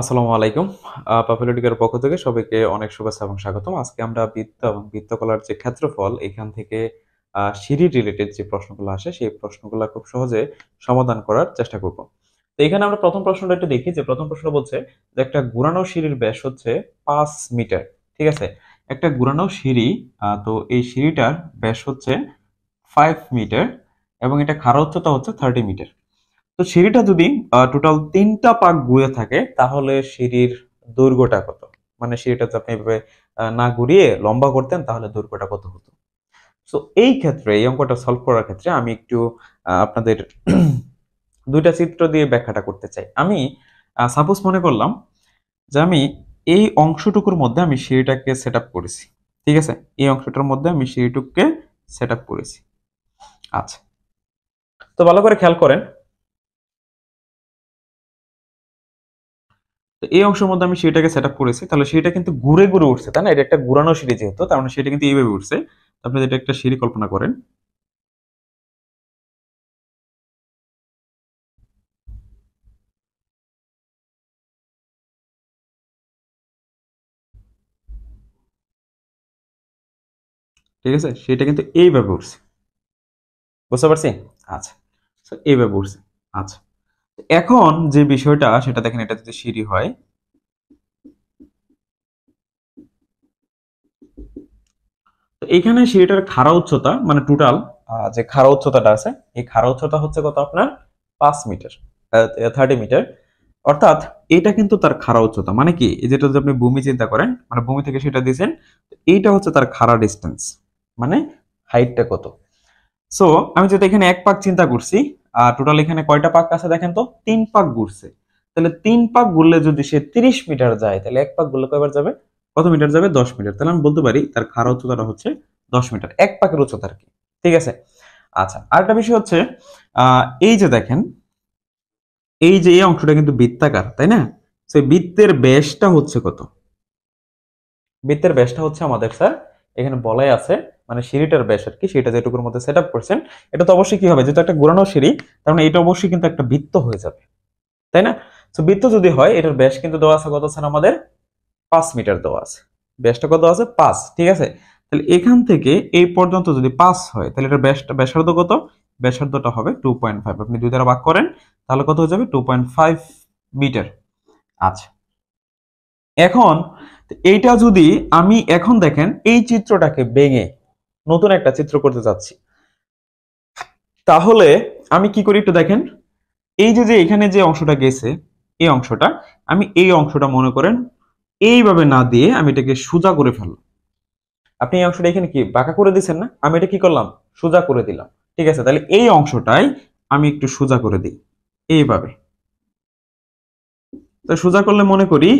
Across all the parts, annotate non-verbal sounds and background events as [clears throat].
আসসালামু আলাইকুম পাপুলারিকার পক্ষ থেকে সবাইকে অনেক শুভেচ্ছা এবং স্বাগতম আজকে আমরা বৃত্ত এবং বৃত্তকলার যে ক্ষেত্রফল এখান থেকে সিঁড়ি রিলেটেড যে প্রশ্নগুলো আসে সেই প্রশ্নগুলো খুব সহজে সমাধান করার চেষ্টা করব তো এখানে আমরা প্রথম প্রশ্নটা একটু দেখি যে প্রথম প্রশ্ন বলছে যে একটা গুড়ানো সিঁড়ির ব্যাস হচ্ছে পাঁচ মিটার ঠিক আছে একটা গুড়ানো সিঁড়ি তো এই সিঁড়িটার ব্যাস হচ্ছে ফাইভ মিটার এবং এটা খারা উচ্চতা হচ্ছে থার্টি মিটার তো সিঁড়িটা যদি টোটাল তিনটা পাক ঘুরে থাকে তাহলে সিঁড়ির দৈর্ঘ্যটা কত মানে সিঁড়িটা যদি আপনি এভাবে না ঘুরিয়ে লম্বা করতেন তাহলে দৈর্ঘ্যটা কত হতো সো এই ক্ষেত্রে এই অঙ্কটা সলভ করার ক্ষেত্রে আমি একটু আপনাদের [clears throat] দুইটা চিত্র দিয়ে ব্যাখ্যাটা করতে চাই আমি সাপোজ মনে করলাম যে আমি এই অংশটুকুর মধ্যে আমি সিঁড়িটাকে সেট করেছি ঠিক আছে এই অংশটার মধ্যে আমি সিঁড়িটুককে সেট করেছি আচ্ছা তো ভালো করে খেয়াল করেন তো এই অংশের মধ্যে আমি সেটাকে সেট করেছি তাহলে সেটা কিন্তু ঘুরে ঘুরে উঠছে তাই না এটা একটা ঘুরানো সিঁড়ি যেহেতু তার মানে সেটা কিন্তু এইভাবে উঠছে আপনি যেটা একটা সিঁড়ি কল্পনা করেন ঠিক আছে সেটা কিন্তু এইভাবে উঠছে বুঝতে পারছি আচ্ছা এইভাবে উঠছে আচ্ছা এখন যে বিষয়টা সেটা দেখেন এটা যদি সিঁড়ি হয় এখানে সিঁড়িটার খাড়া উচ্চতা মানে টোটাল যে খাড়া উচ্চতাটা আছে এই খাড়া উচ্চতা হচ্ছে কত আপনার পাঁচ মিটার থার্টি মিটার অর্থাৎ এটা কিন্তু তার খাড়া উচ্চতা মানে কি যেটা যদি আপনি ভূমি চিন্তা করেন মানে ভূমি থেকে সেটা দিয়েছেন এইটা হচ্ছে তার খাড়া ডিস্টেন্স মানে হাইটটা কত সো আমি যেটা এখানে এক পাক চিন্তা করছি আর টোটাল এখানে কয়টা পাক আছে দেখেন তো তিন পাক ঘুরছে তাহলে তিন পাক ঘুরলে যদি সে তিরিশ মিটার যায় তাহলে এক পাক ঘুরলে কয়বার যাবে কত মিটার যাবে দশ মিটার তাহলে আমি বলতে পারি তার খাড়া উচ্চতাটা হচ্ছে দশ মিটার এক পাকের উচ্চতা আর কি ঠিক আছে আচ্ছা আরেকটা বিষয় হচ্ছে এই যে দেখেন এই যে এই অংশটা কিন্তু বৃত্তাকার তাই না সেই বৃত্তের ব্যাসটা হচ্ছে কত বৃত্তের ব্যাসটা হচ্ছে আমাদের স্যার এখানে বলাই আছে মানে সিঁড়িটার ব্যাস আর কি সেটা যেটুকুর মধ্যে সেট আপ করছেন এটা তো অবশ্যই কি হবে যেহেতু একটা গোড়ানো সিঁড়ি তার মানে এটা অবশ্যই কিন্তু একটা বৃত্ত হয়ে যাবে তাই না তো বৃত্ত যদি হয় এটার ব্যাস কিন্তু দেওয়া আছে কত আছে আমাদের পাঁচ মিটার দেওয়া আছে ব্যাসটা কত আছে পাঁচ ঠিক আছে তাহলে এখান থেকে এই পর্যন্ত যদি পাঁচ হয় তাহলে এটা ব্যাসটা ব্যাসার্ধ কত ব্যাসার্ধটা হবে টু পয়েন্ট ফাইভ আপনি দুই দ্বারা ভাগ করেন তাহলে কত হয়ে যাবে টু পয়েন্ট ফাইভ মিটার আচ্ছা এখন এইটা যদি আমি এখন দেখেন এই চিত্রটাকে ভেঙে নতুন একটা চিত্র করতে যাচ্ছি তাহলে আমি কি করি একটু দেখেন এই যে যে এখানে যে অংশটা গেছে এই অংশটা আমি এই অংশটা মনে করেন এইভাবে না দিয়ে আমি এটাকে সোজা করে ফেললাম আপনি এই অংশটা এখানে কি বাঁকা করে দিচ্ছেন না আমি এটা কি করলাম সোজা করে দিলাম ঠিক আছে তাহলে এই অংশটাই আমি একটু সোজা করে দিই এইভাবে তো সোজা করলে মনে করি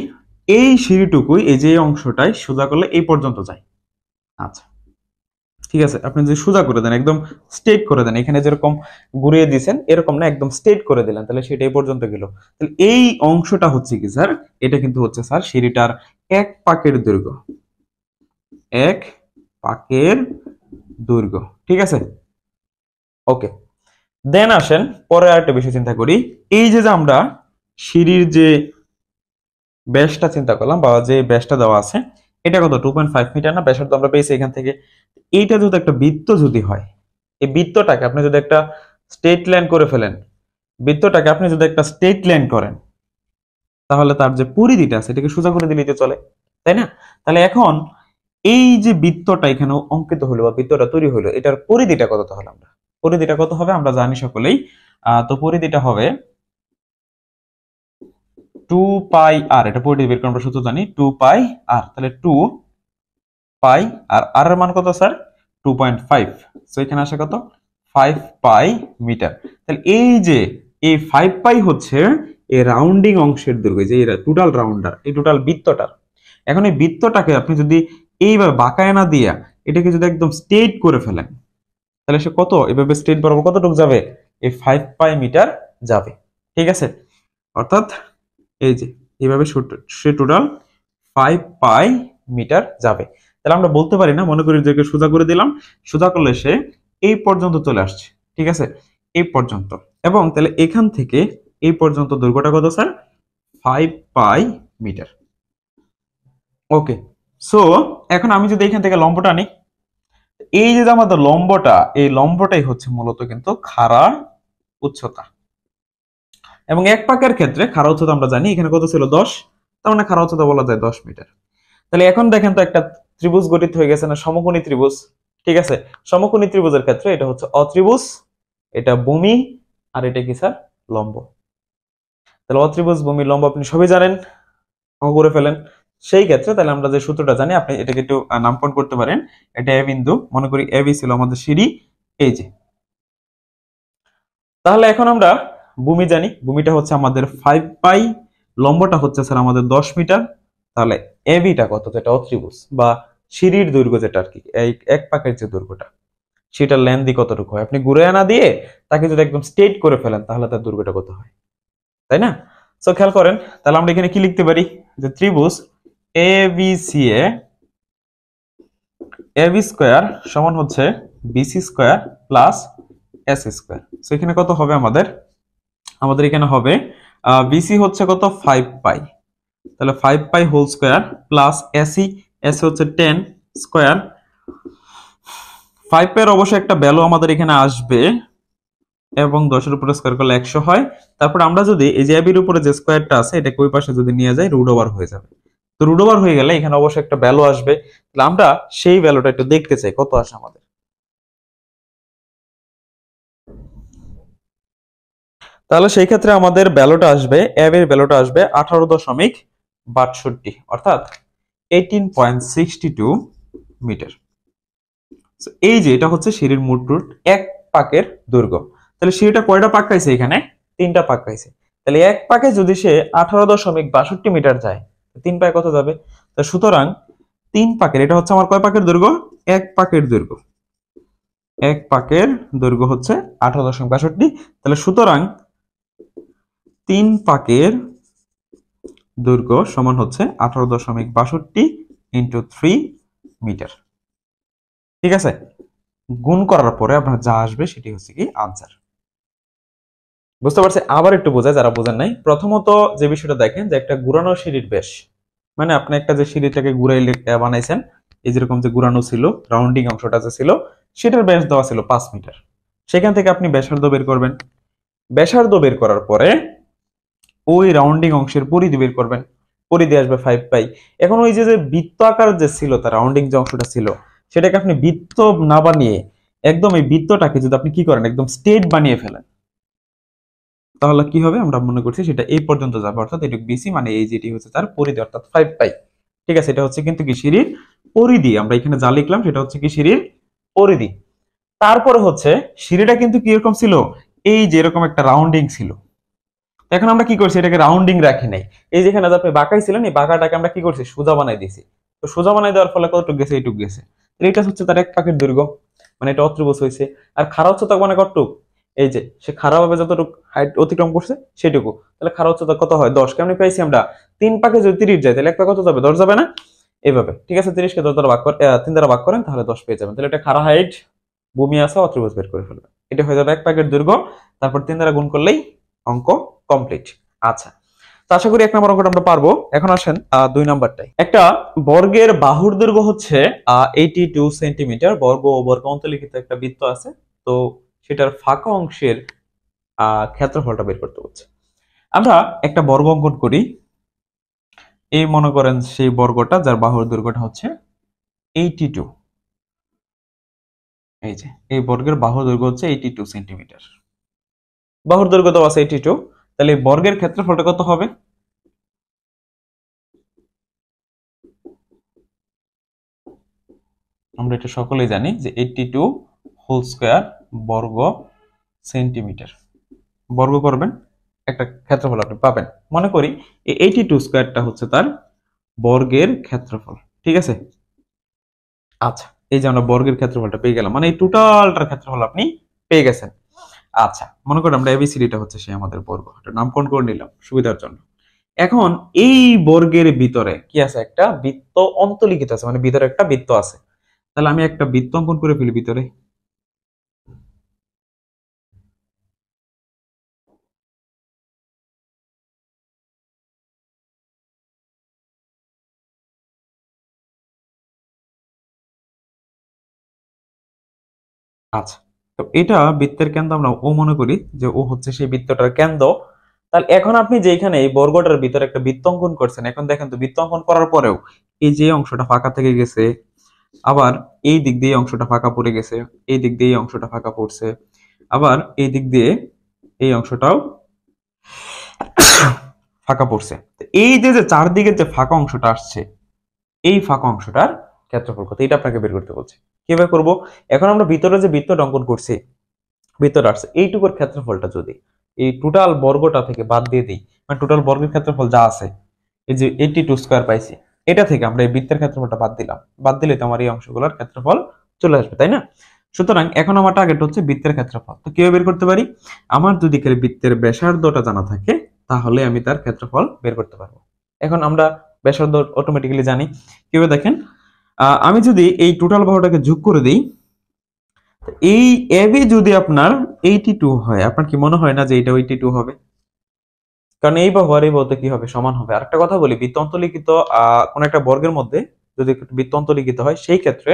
এই সিঁড়িটুকুই এই যে অংশটাই সোজা করলে এই পর্যন্ত যায় আচ্ছা ঠিক আছে আপনি যদি সোজা করে দেন একদম স্ট্রেট করে দেন এখানে যেরকম ঘুরিয়ে দিয়েছেন এরকম না একদম স্ট্রেট করে দিলেন তাহলে সেটা এই পর্যন্ত গেল তাহলে এই অংশটা হচ্ছে কি স্যার এটা কিন্তু হচ্ছে স্যার সিঁড়িটার এক পাকের দৈর্ঘ্য এক পাকের দৈর্ঘ্য ঠিক আছে ওকে দেন আসেন পরে আরেকটা বিষয় চিন্তা করি এই যে আমরা সিঁড়ির যে ব্যাসটা চিন্তা করলাম বা যে ব্যাসটা দেওয়া আছে এটা কত টু পয়েন্ট ফাইভ মিটার না ব্যাসার্ধ আমরা পেয়েছি এখান থেকে এইটা যদি একটা বৃত্ত যদি হয় এই বৃত্তটাকে আপনি যদি একটা স্টেট লাইন করে ফেলেন বৃত্তটাকে আপনি যদি একটা স্টেট লাইন করেন তাহলে তার যে পরিধিটা আছে এটাকে সোজা করে দিলেই তো চলে তাই না তাহলে এখন এই যে বৃত্তটা এখানে অঙ্কিত হলো বা বৃত্তটা তৈরি হলো এটার পরিধিটা কত তাহলে আমরা পরিধিটা কত হবে আমরা জানি সকলেই তো পরিধিটা হবে টু পাই আর এটা পরিটি বের আমরা সূত্র জানি টু পাই আর তাহলে টু পাই আর আর এর মান কত স্যার টু পয়েন্ট ফাইভ এখানে আসে কত ফাইভ পাই মিটার তাহলে এই যে এই ফাইভ পাই হচ্ছে এই রাউন্ডিং অংশের দৈর্ঘ্য যে টোটাল রাউন্ডার এই টোটাল বৃত্তটার এখন এই বৃত্তটাকে আপনি যদি এইভাবে বাঁকায় দিয়া এটাকে যদি একদম স্টেট করে ফেলেন তাহলে সে কত এভাবে স্টেট বরাবর কতটুকু যাবে এই ফাইভ পাই মিটার যাবে ঠিক আছে অর্থাৎ এই যে এইভাবে সে টোটাল ফাইভ পাই মিটার যাবে তাহলে আমরা বলতে পারি না মনে করি এদেরকে সোজা করে দিলাম সোজা করলে সে এই পর্যন্ত চলে আসছে ঠিক আছে এই পর্যন্ত এবং তাহলে এখান থেকে এই পর্যন্ত দৈর্ঘ্যটা কত sir five pi metre okay so এখন আমি যদি এখান থেকে লম্বটা আনি এই যে আমাদের লম্বটা এই লম্বটাই হচ্ছে মূলত কিন্তু খাড়া উচ্চতা এবং এক পাকের ক্ষেত্রে খারা উচ্চতা আমরা জানি এখানে কত ছিল দশ তার মানে খারা উচ্চতা বলা যায় দশ মিটার তাহলে এখন দেখেন তো একটা ত্রিভুজ গঠিত হয়ে গেছে না সমকোণী ত্রিভুজ ঠিক আছে সমকোণী ত্রিভুজের ক্ষেত্রে এটা হচ্ছে অত্রিভুজ এটা ভূমি আর এটা কি স্যার লম্ব তাহলে অত্রিভুজ ভূমি লম্ব আপনি সবই জানেন করে ফেলেন সেই ক্ষেত্রে তাহলে আমরা যে সূত্রটা জানি আপনি এটাকে একটু নামকরণ করতে পারেন এটা এ বিন্দু মনে করি এ বি ছিল আমাদের সিঁড়ি এই যে তাহলে এখন আমরা ভূমি জানি ভূমিটা হচ্ছে আমাদের ফাইভ পাই লম্বটা হচ্ছে স্যার আমাদের দশ মিটার তাহলে এবিটা কত যেটা অত্রিভুজ বা সিঁড়ির দৈর্ঘ্য যেটা আর কি এক পাকের যে দৈর্ঘ্যটা সেটার লেন্দি কতটুকু হয় আপনি ঘুরে আনা দিয়ে তাকে যদি একদম স্ট্রেট করে ফেলেন তাহলে তার দৈর্ঘ্যটা কত হয় তাই না তো খেয়াল করেন তাহলে আমরা এখানে কি লিখতে পারি যে ত্রিভুজ A B C A A B square সমান হচ্ছে BC square plus S square so এখানে কত হবে আমাদের আমাদের এখানে হবে বিসি হচ্ছে কত ফাইভ পাই তাহলে five pi whole square plus AC AC হচ্ছে টেন স্কোয়ার ফাইভ পাইয়ের অবশ্যই একটা ভ্যালু আমাদের এখানে আসবে এবং দশের উপরে স্কোয়ার করলে একশো হয় তারপর আমরা যদি এই জ্যাবির উপরে যে স্কোয়ারটা আছে এটাকে ওই পাশে যদি নিয়ে যাই রুড ওভার হয়ে যাবে তো রুড ওভার হয়ে গেলে এখানে অবশ্যই একটা ভ্যালু আসবে তাহলে আমরা সেই ভ্যালুটা একটু দেখতে চাই কত আসে আমাদের তাহলে সেই ক্ষেত্রে আমাদের ব্যালট আসবে অ্যাবের ব্যালট আসবে আঠারো দশমিক বাষট্টি অর্থাৎ পয়েন্ট সিক্সটি টু মিটার এই যে এটা হচ্ছে সিঁড়ির মুট এক পাকের দুর্গ তাহলে সিঁড়িটা কয়টা পাক পাইছে এখানে তিনটা পাক পাইছে তাহলে এক পাকে যদি সে আঠারো দশমিক বাষট্টি মিটার যায় তিন পায়ে কত যাবে তা সুতরাং তিন পাকের এটা হচ্ছে আমার কয় পাকের দুর্গ এক পাকের দুর্গ এক পাকের দৈর্ঘ্য হচ্ছে আঠারো দশমিক বাষট্টি তাহলে সুতরাং তিন পাকের দৈর্ঘ্য সমান হচ্ছে আঠারো দশমিক বাষট্টি ইন্টু থ্রি মিটার ঠিক আছে গুণ করার পরে আপনার যা আসবে সেটি হচ্ছে কি আনসার বুঝতে পারছি আবার একটু বোঝায় যারা বোঝেন নাই প্রথমত যে বিষয়টা দেখেন যে একটা গুড়ানো সিঁড়ির বেশ মানে আপনি একটা যে সিঁড়িটাকে গুড়াই বানাইছেন এই যেরকম যে গুড়ানো ছিল রাউন্ডিং অংশটা যে ছিল সেটার ব্যাস দেওয়া ছিল পাঁচ মিটার সেখান থেকে আপনি ব্যাসার্ধ বের করবেন ব্যাসার্ধ বের করার পরে ওই রাউন্ডিং অংশের পরিধি বের করবেন পরিধি আসবে ফাইভ পাই এখন ওই যে যে বৃত্ত আকার যে ছিল তার রাউন্ডিং যে অংশটা ছিল সেটাকে আপনি বৃত্ত না বানিয়ে একদম এই বৃত্তটাকে যদি আপনি কি করেন একদম স্টেট বানিয়ে ফেলেন তাহলে কি হবে আমরা মনে করছি সেটা এই পর্যন্ত যাবে অর্থাৎ এটুক বিসি মানে এই যেটি হচ্ছে তার পরিধি অর্থাৎ ফাইভ পাই ঠিক আছে এটা হচ্ছে কিন্তু কি সিঁড়ির পরিধি আমরা এখানে যা লিখলাম সেটা হচ্ছে কি সিঁড়ির পরিধি তারপরে হচ্ছে সিঁড়িটা কিন্তু কিরকম ছিল এই যে এরকম একটা রাউন্ডিং ছিল এখন আমরা কি করছি এটাকে রাউন্ডিং রাখি নাই এই যেখানে আপনি বাঁকাই ছিলেন এই বাঁকাটাকে আমরা কি করছি সোজা বানাই দিয়েছি তো সোজা বানাই দেওয়ার ফলে কতটুক গেছে এইটুক গেছে এটা হচ্ছে তার এক পাখির দৈর্ঘ্য মানে এটা অত্রিভুজ হয়েছে আর খারা হচ্ছে তার মানে কতটুক এই যে সে খারাপভাবে যতটুকু হাইট অতিক্রম করছে সেটুকু তাহলে খারাপ উচ্চতা কত হয় দশ কেমনি পাইছি আমরা তিন পাকে যদি তিরিশ যায় তাহলে এক পাকে কত যাবে দশ যাবে না এভাবে ঠিক আছে তিরিশকে দশ দ্বারা ভাগ করে তিন দ্বারা ভাগ করেন তাহলে দশ পেয়ে যাবেন তাহলে এটা খারা হাইট ভূমি আসা অত্রিভুজ বের করে ফেলবে এটা হয়ে যাবে এক পাকের দৈর্ঘ্য তারপর তিন দ্বারা গুণ করলেই অঙ্ক কমপ্লিট আচ্ছা তো আশা করি এক নম্বর অঙ্কটা আমরা পারবো এখন আসেন দুই নাম্বারটাই একটা বর্গের বাহুর দৈর্ঘ্য হচ্ছে এইটি টু সেন্টিমিটার বর্গ ও বর্গ অন্তলিখিত একটা বৃত্ত আছে তো সেটার ফাঁকা অংশের ক্ষেত্রফলটা বের করতে হচ্ছে আমরা একটা বর্গ অঙ্কন করি এই মনে করেন সেই বর্গটা যার বাহুর দৈর্ঘ্যটা হচ্ছে এইটি টু এই যে এই বর্গের বাহুর দৈর্ঘ্য হচ্ছে এইটি টু সেন্টিমিটার বাহুর দৈর্ঘ্য তো আছে এইটি টু তাহলে বর্গের ক্ষেত্রফলটা কত হবে আমরা এটা সকলেই জানি যে এইটি টু হোল স্কোয়ার বর্গ সেন্টিমিটার বর্গ করবেন একটা ক্ষেত্রফল আপনি পাবেন মনে করি এইটি টু স্কোয়ারটা হচ্ছে তার বর্গের ক্ষেত্রফল ঠিক আছে আচ্ছা এই যে আমরা বর্গের ক্ষেত্রফলটা পেয়ে গেলাম মানে এই টোটালটার ক্ষেত্রফল আপনি পেয়ে গেছেন আচ্ছা মনে করেন আমরা এবিসিডিটা হচ্ছে সে আমাদের বর্গ নামকরণ করে নিলাম সুবিধার জন্য এখন এই বর্গের ভিতরে কি আছে একটা বৃত্ত অন্তলিখিত আছে মানে ভিতরে একটা বৃত্ত আছে তাহলে আমি একটা বৃত্ত অঙ্কন করে ফেলি ভিতরে আচ্ছা তো এটা বৃত্তের কেন্দ্র আমরা ও মনে করি যে ও হচ্ছে সেই বৃত্তটার কেন্দ্র তাহলে এখন আপনি যেখানে এই বর্গটার ভিতরে একটা বৃত্ত অঙ্কন করছেন এখন দেখেন তো বৃত্ত অঙ্কন করার পরেও এই যে অংশটা ফাঁকা থেকে গেছে আবার এই দিক দিয়ে অংশটা ফাঁকা পড়ে গেছে এই দিক দিয়ে অংশটা ফাঁকা পড়ছে আবার এই দিক দিয়ে এই অংশটাও ফাঁকা পড়ছে এই যে যে চারদিকের যে ফাঁকা অংশটা আসছে এই ফাঁকা অংশটার ক্ষেত্রফল কত এটা আপনাকে বের করতে বলছে কিভাবে করব এখন আমরা ভিতরে যে বৃত্ত অঙ্কন করছি বৃত্ত আসছে এইটুকুর ক্ষেত্রফলটা যদি এই টোটাল বর্গটা থেকে বাদ দিয়ে দিই মানে টোটাল বর্গের ক্ষেত্রফল যা আছে এই যে এইটি টু স্কোয়ার পাইছি এটা থেকে আমরা এই বৃত্তের ক্ষেত্রফলটা বাদ দিলাম বাদ দিলে তো আমার এই অংশগুলোর ক্ষেত্রফল চলে আসবে তাই না সুতরাং এখন আমার টার্গেট হচ্ছে বৃত্তের ক্ষেত্রফল তো কিভাবে বের করতে পারি আমার যদি খালি বৃত্তের ব্যাসার্ধটা জানা থাকে তাহলে আমি তার ক্ষেত্রফল বের করতে পারবো এখন আমরা ব্যাসার্ধ অটোমেটিক্যালি জানি কিভাবে দেখেন আমি যদি এই টোটাল বাহুটাকে যোগ করে দিই এই এবি যদি আপনার এইটি টু হয় আপনার কি মনে হয় না যে এটা ওইটি টু হবে কারণ এই বাহু আর এই বাহুতে কি হবে সমান হবে আরেকটা কথা বলি বৃত্তান্ত লিখিত কোন একটা বর্গের মধ্যে যদি বৃত্তান্ত লিখিত হয় সেই ক্ষেত্রে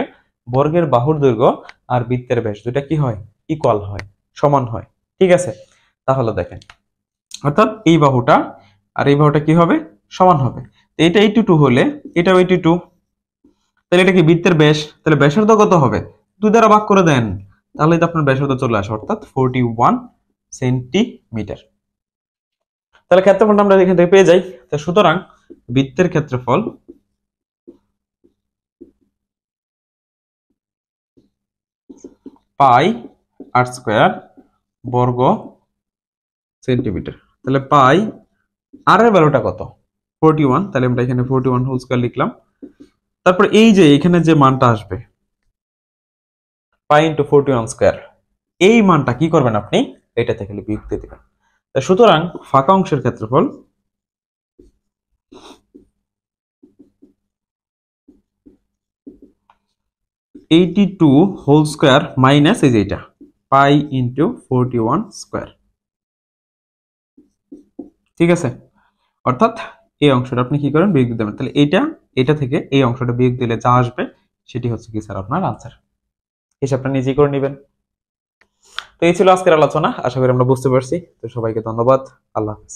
বর্গের বাহুর দৈর্ঘ্য আর বৃত্তের ব্যাস দুটা কি হয় ইকুয়াল হয় সমান হয় ঠিক আছে তাহলে দেখেন অর্থাৎ এই বাহুটা আর এই বাহুটা কি হবে সমান হবে এটা এইটি টু হলে এটাও এইটি টু তাহলে এটা কি বৃত্তের ব্যাস তাহলে ব্যাসার্ধ কত হবে দুই দ্বারা ভাগ করে দেন তাহলে তো আপনার ব্যাসার্ধ চলে আসে অর্থাৎ ফোরটি ওয়ান সেন্টিমিটার তাহলে ক্ষেত্রফলটা আমরা এখান থেকে পেয়ে যাই সুতরাং বৃত্তের ক্ষেত্রফল পাই আর স্কোয়ার বর্গ সেন্টিমিটার তাহলে পাই আর এর ভ্যালুটা কত ফোরটি ওয়ান তাহলে আমরা এখানে ফোরটি ওয়ান হোল স্কোয়ার লিখলাম তারপর এই যে এখানে যে মানটা আসবে pi into forty one square এই মানটা কি করবেন আপনি এটা থেকে বিযুক্তি দেবেন সুতরাং ফাঁকা অংশের ক্ষেত্রফল eighty two whole square minus এই যে এটা pi into forty one square ঠিক আছে অর্থাৎ এই অংশটা আপনি কি করেন বিয়োগ দেবেন তাহলে এটা এটা থেকে এই অংশটা বিয়োগ দিলে যা আসবে সেটি হচ্ছে কি স্যার আপনার আনসার হিসাবটা নিজেই করে নেবেন তো এই ছিল আজকের আলোচনা আশা করি আমরা বুঝতে পারছি তো সবাইকে ধন্যবাদ আল্লাহ হাফিজ